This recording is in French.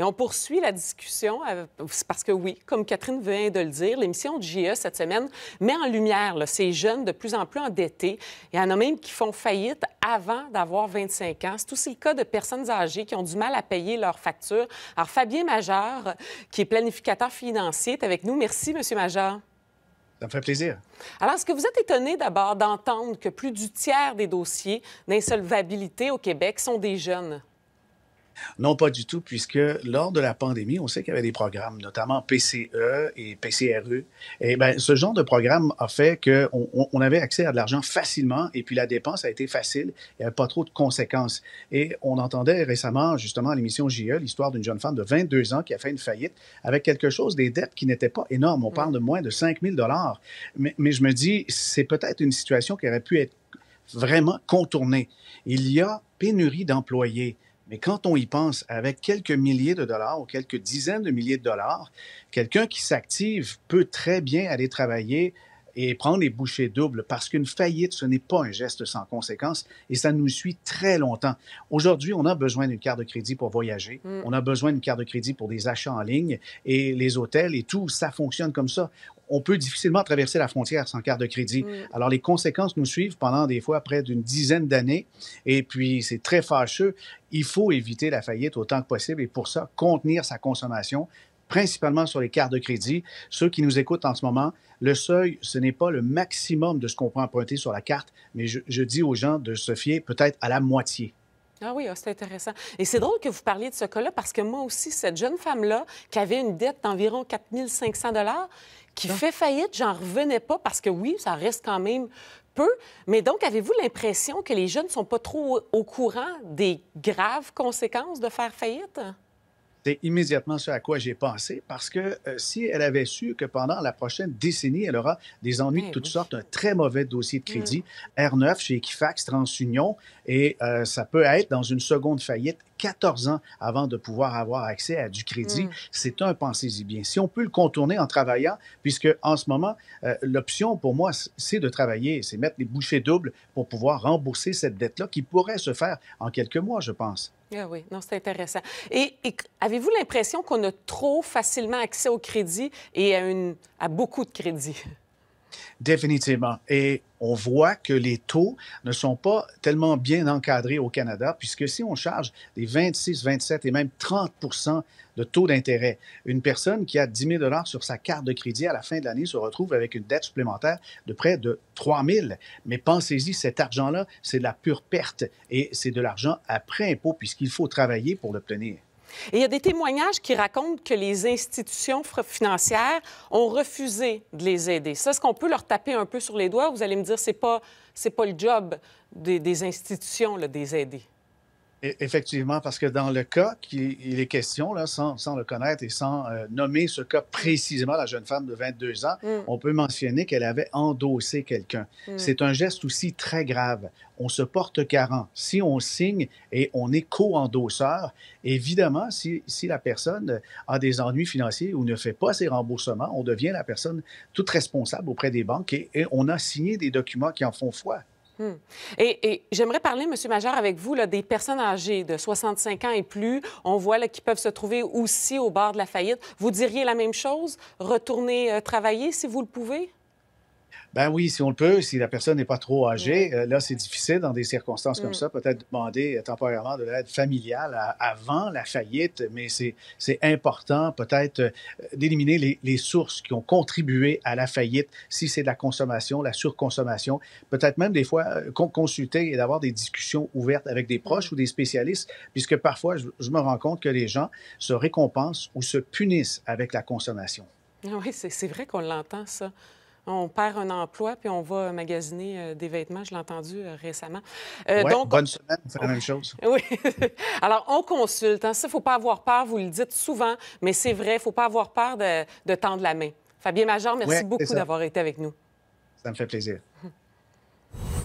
Et on poursuit la discussion euh, parce que oui, comme Catherine vient de le dire, l'émission de GE cette semaine met en lumière ces jeunes de plus en plus endettés. Il y en a même qui font faillite avant d'avoir 25 ans. C'est tous ces cas de personnes âgées qui ont du mal à payer leurs factures. Alors, Fabien Major, qui est planificateur financier, est avec nous. Merci, Monsieur Major. Ça me fait plaisir. Alors, est-ce que vous êtes étonné d'abord d'entendre que plus du tiers des dossiers d'insolvabilité au Québec sont des jeunes? Non, pas du tout, puisque lors de la pandémie, on sait qu'il y avait des programmes, notamment PCE et PCRE. Et ben, ce genre de programme a fait qu'on avait accès à de l'argent facilement et puis la dépense a été facile. Il n'y avait pas trop de conséquences. Et on entendait récemment, justement, à l'émission JE, l'histoire d'une jeune femme de 22 ans qui a fait une faillite avec quelque chose, des dettes qui n'étaient pas énormes. On parle de moins de 5 000 mais, mais je me dis, c'est peut-être une situation qui aurait pu être vraiment contournée. Il y a pénurie d'employés. Mais quand on y pense, avec quelques milliers de dollars ou quelques dizaines de milliers de dollars, quelqu'un qui s'active peut très bien aller travailler et prendre les bouchées doubles parce qu'une faillite, ce n'est pas un geste sans conséquence et ça nous suit très longtemps. Aujourd'hui, on a besoin d'une carte de crédit pour voyager, mm. on a besoin d'une carte de crédit pour des achats en ligne et les hôtels et tout, ça fonctionne comme ça on peut difficilement traverser la frontière sans carte de crédit. Mm. Alors, les conséquences nous suivent pendant des fois près d'une dizaine d'années. Et puis, c'est très fâcheux. Il faut éviter la faillite autant que possible et pour ça, contenir sa consommation, principalement sur les cartes de crédit. Ceux qui nous écoutent en ce moment, le seuil, ce n'est pas le maximum de ce qu'on peut emprunter sur la carte, mais je dis aux gens de se fier peut-être à la moitié. Ah oui, ah, c'est intéressant. Et c'est drôle que vous parliez de ce cas-là parce que moi aussi, cette jeune femme-là, qui avait une dette d'environ 4 500 qui fait faillite, j'en revenais pas parce que oui, ça reste quand même peu. Mais donc, avez-vous l'impression que les jeunes ne sont pas trop au courant des graves conséquences de faire faillite? C'est immédiatement ce à quoi j'ai pensé parce que euh, si elle avait su que pendant la prochaine décennie, elle aura des ennuis de eh toutes sortes, un très mauvais dossier de crédit, mm. R9 chez Equifax, TransUnion, et euh, ça peut être dans une seconde faillite 14 ans avant de pouvoir avoir accès à du crédit. Mm. C'est un, pensez-y bien. Si on peut le contourner en travaillant, puisque en ce moment, euh, l'option pour moi, c'est de travailler, c'est mettre les bouchées doubles pour pouvoir rembourser cette dette-là qui pourrait se faire en quelques mois, je pense. Ah oui, non, c'est intéressant. Et, avez-vous l'impression qu'on a trop facilement accès au crédit et à, beaucoup de crédits Définitivement. Et on voit que les taux ne sont pas tellement bien encadrés au Canada, puisque si on charge des 26, 27 et même 30 de taux d'intérêt, une personne qui a 10 000 sur sa carte de crédit à la fin de l'année se retrouve avec une dette supplémentaire de près de 3 000. Mais pensez-y, cet argent-là, c'est de la pure perte et c'est de l'argent après impôt, puisqu'il faut travailler pour l'obtenir il y a des témoignages qui racontent que les institutions financières ont refusé de les aider. Ça, est-ce qu'on peut leur taper un peu sur les doigts? Vous allez me dire, c'est pas, c'est pas le job des, institutions, là, des aider. E, effectivement, parce que dans le cas qui est question, sans, le connaître et sans euh, nommer ce cas précisément, la jeune femme de 22 ans, mm. on peut mentionner qu'elle avait endossé quelqu'un. Mm. C'est un geste aussi très grave. On se porte garant. Si on signe et on est co-endosseur, évidemment, si, la personne a des ennuis financiers ou ne fait pas ses remboursements, on devient la personne toute responsable auprès des banques et on a signé des documents qui en font foi. Hmm. Et, j'aimerais parler, M. Major, avec vous des personnes âgées de 65 ans et plus. On voit là, qui peuvent se trouver aussi au bord de la faillite. Vous diriez la même chose? Retourner euh, travailler si vous le pouvez? Ben oui, si on le peut, si la personne n'est pas trop âgée, euh, là, c'est difficile dans des circonstances comme mm. ça, peut-être demander euh, temporairement de l'aide familiale avant la faillite, mais c'est important peut-être euh, d'éliminer les, sources qui ont contribué à la faillite, si c'est de la consommation, la surconsommation, peut-être même des fois consulter et d'avoir des discussions ouvertes avec des proches mm. ou des spécialistes, puisque parfois, je, je me rends compte que les gens se récompensent ou se punissent avec la consommation. Oui, c'est vrai qu'on l'entend, ça on perd un emploi, puis on va magasiner euh, des vêtements. Je l'ai entendu euh, récemment. Euh, donc, bonne semaine, c'est la même chose. Oui. Alors, on consulte. Hein. Ça, il ne faut pas avoir peur. Vous le dites souvent, mais c'est vrai, il ne faut pas avoir peur de, tendre la main. Fabien Major, merci beaucoup d'avoir été avec nous. Ça me fait plaisir.